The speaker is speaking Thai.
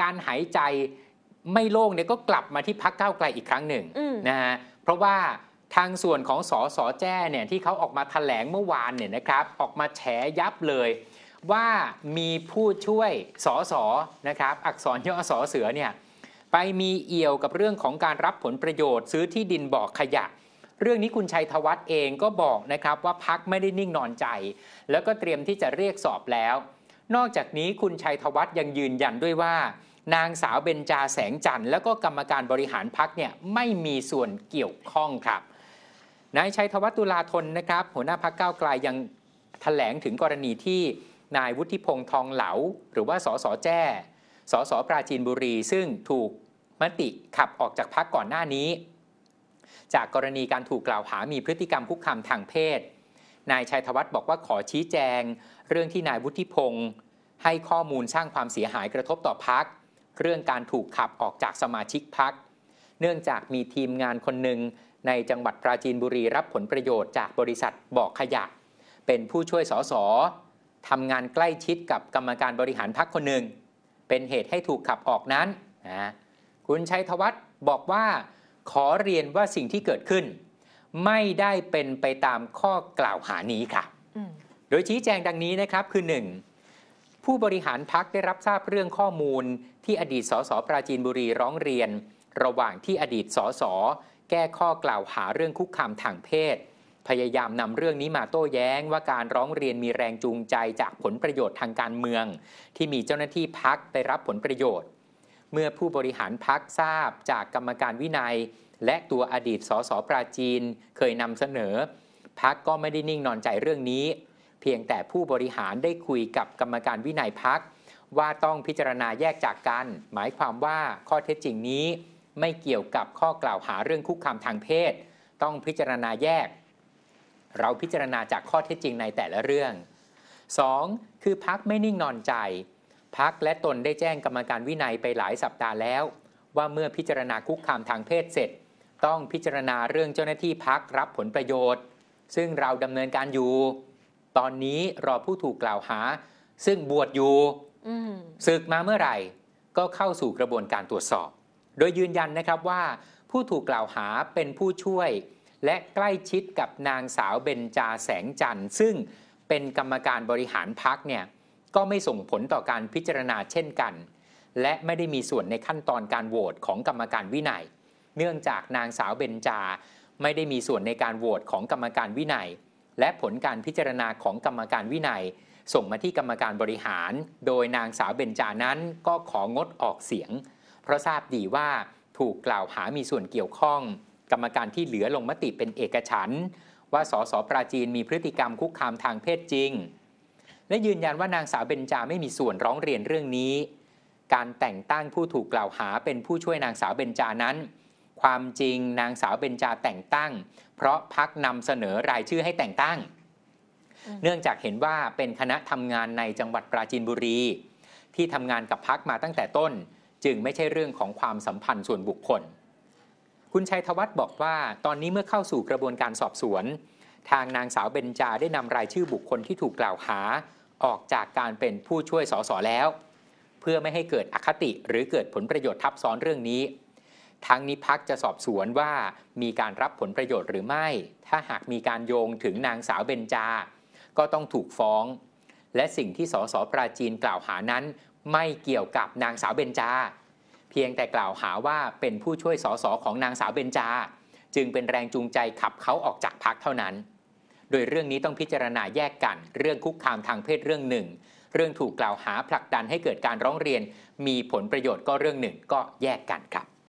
การหายใจไม่โล่งเนี่ยก็กลับมาที่พักเก้าไกลอีกครั้งหนึ่งนะฮะ เพราะว่าทางส่วนของสอสอแจ้เนี่ยที่เขาออกมาถแถลงเมื่อวานเนี่ยนะครับ ออกมาแฉยับเลย ว่ามีผู้ช่วยสอสอนะครับ อักษรย่อสอเสือเนี่ยไปมีเอี่ยวกับเรื่องของการรับผลประโยชน์ ซื้อที่ดินบ่อขยะ เรื่องนี้คุณชัยธวัฒน์เองก็บอกนะครับ ว่าพักไม่ได้นิ่งนอนใจ แล้วก็เตรียมที่จะเรียกสอบแล้ว นอกจากนี้คุณชัยธวัฒน์ยังยืนยันด้วยว่านางสาวเบญจาแสงจันทร์และก็กรรมการบริหารพักเนี่ยไม่มีส่วนเกี่ยวข้องครับ นายชัยธวัฒน์ตุลาธนนะครับหัวหน้าพักเก้าไกลยยังถแถลงถึงกรณีที่นายวุฒิพงษ์ทองเหลา หรือว่าสสแจ้สสปราจีนบุรีซึ่งถูกมติขับออกจากพักก่อนหน้านี้ จากกรณีการถูกกล่าวหามีพฤติกรรมคุกคามทางเพศ นายชัยธวัฒน์บอกว่าขอชี้แจง เรื่องที่นายวุฒิพงษ์ให้ข้อมูลสร้างความเสียหายกระทบต่อพักเรื่องการถูกขับออกจากสมาชิกพัก เนื่องจากมีทีมงานคนหนึ่งในจังหวัด ปราจีนบุรี รับผลประโยชน์จากบริษัทบอกขยะ เป็นผู้ช่วยสสทำงานใกล้ชิดกับกรรมการบริหารพักคนหนึ่ง เป็นเหตุให้ถูกขับออกนั้นนะคุณชัยธวัฒน์บอกว่าขอเรียนว่าสิ่งที่เกิดขึ้น ไม่ได้เป็นไปตามข้อกล่าวหานี้ค่ะ โดยชี้แจงดังนี้นะครับคือหนึ่งผู้บริหารพักได้รับทราบเรื่องข้อมูล ที่อดีตสสปราจีนบุรีร้องเรียน ระหว่างที่อดีตสส แก้ข้อกล่าวหาเรื่องคุกคามทางเพศ พยายามนำเรื่องนี้มาโต้แย้งว่าการร้องเรียนมีแรงจูงใจจากผลประโยชน์ทางการเมือง ที่มีเจ้าหน้าที่พักไปรับผลประโยชน์ เมื่อผู้บริหารพักทราบจากกรรมการวินัย และตัวอดีตสสปราจีนเคยนำเสนอพักก็ไม่ได้นิ่งนอนใจเรื่องนี้เพียงแต่ผู้บริหารได้คุยกับกรรมการวินัยพักว่าต้องพิจารณาแยกจากกัน หมายความว่าข้อเท็จจริงนี้ไม่เกี่ยวกับข้อกล่าวหาเรื่องคุกคามทางเพศ ต้องพิจารณาแยก เราพิจารณาจากข้อเท็จจริงในแต่ละเรื่อง 2. คือพักไม่นิ่งนอนใจ พักและตนได้แจ้งกรรมการวินัยไปหลายสัปดาห์แล้ว ว่าเมื่อพิจารณาคุกคามทางเพศเสร็จ ต้องพิจารณาเรื่องเจ้าหน้าที่พักรับผลประโยชน์ ซึ่งเราดำเนินการอยู่ตอนนี้รอผู้ถูกกล่าวหาซึ่งบวชอยู่ศึกมาเมื่อไหร่ ก็เข้าสู่กระบวนการตรวจสอบ โดยยืนยันนะครับว่า ผู้ถูกกล่าวหาเป็นผู้ช่วย และใกล้ชิดกับนางสาวเบญจาแสงจันทร์ซึ่งเป็นกรรมการบริหารพักเนี่ยก็ไม่ส่งผลต่อการพิจารณาเช่นกัน และไม่ได้มีส่วนในขั้นตอนการโหวตของกรรมการวินัยเนื่องจากนางสาวเบญจาไม่ได้มีส่วนในการโหวตของกรรมการวินัยและผลการพิจารณาของกรรมการวินัย ส่งมาที่กรรมการบริหาร โดยนางสาวเบญจานั้นก็ของดออกเสียง เพราะทราบดีว่าถูกกล่าวหามีส่วนเกี่ยวข้อง กรรมการที่เหลือลงมติเป็นเอกฉัน ว่าสส ปราจีนมีพฤติกรรมคุกคามทางเพศจริงและยืนยันว่านางสาวเบญจาไม่มีส่วนร้องเรียนเรื่องนี้ การแต่งตั้งผู้ถูกกล่าวหาเป็นผู้ช่วยนางสาวเบญจานั้นความจริงนางสาวเบญจาแต่งตั้งเพราะพักนำเสนอรายชื่อให้แต่งตั้ง เนื่องจากเห็นว่าเป็นคณะทำงานในจังหวัดปราจีนบุรี ที่ทำงานกับพักมาตั้งแต่ต้นจึงไม่ใช่เรื่องของความสัมพันธ์ส่วนบุคคล คุณชัยธวัฒน์บอกว่า ตอนนี้เมื่อเข้าสู่กระบวนการสอบสวน ทางนางสาวเบญจาได้นำรายชื่อบุคคลที่ถูกกล่าวหา ออกจากการเป็นผู้ช่วยสสแล้ว เพื่อไม่ให้เกิดอคติหรือเกิดผลประโยชน์ทับซ้อนเรื่องนี้ทั้งนี้พักจะสอบสวนว่ามีการรับผลประโยชน์หรือไม่ ถ้าหากมีการโยงถึงนางสาวเบญจา ก็ต้องถูกฟ้อง และสิ่งที่สสปราจีนกล่าวหานั้น ไม่เกี่ยวกับนางสาวเบญจา เพียงแต่กล่าวหาว่าเป็นผู้ช่วยสสของนางสาวเบญจา จึงเป็นแรงจูงใจขับเขาออกจากพักเท่านั้น โดยเรื่องนี้ต้องพิจารณาแยกกันเรื่องคุกคามทางเพศเรื่องหนึ่ง เรื่องถูกกล่าวหาผลักดันให้เกิดการร้องเรียน มีผลประโยชน์ก็เรื่องหนึ่งก็แยกกันครับ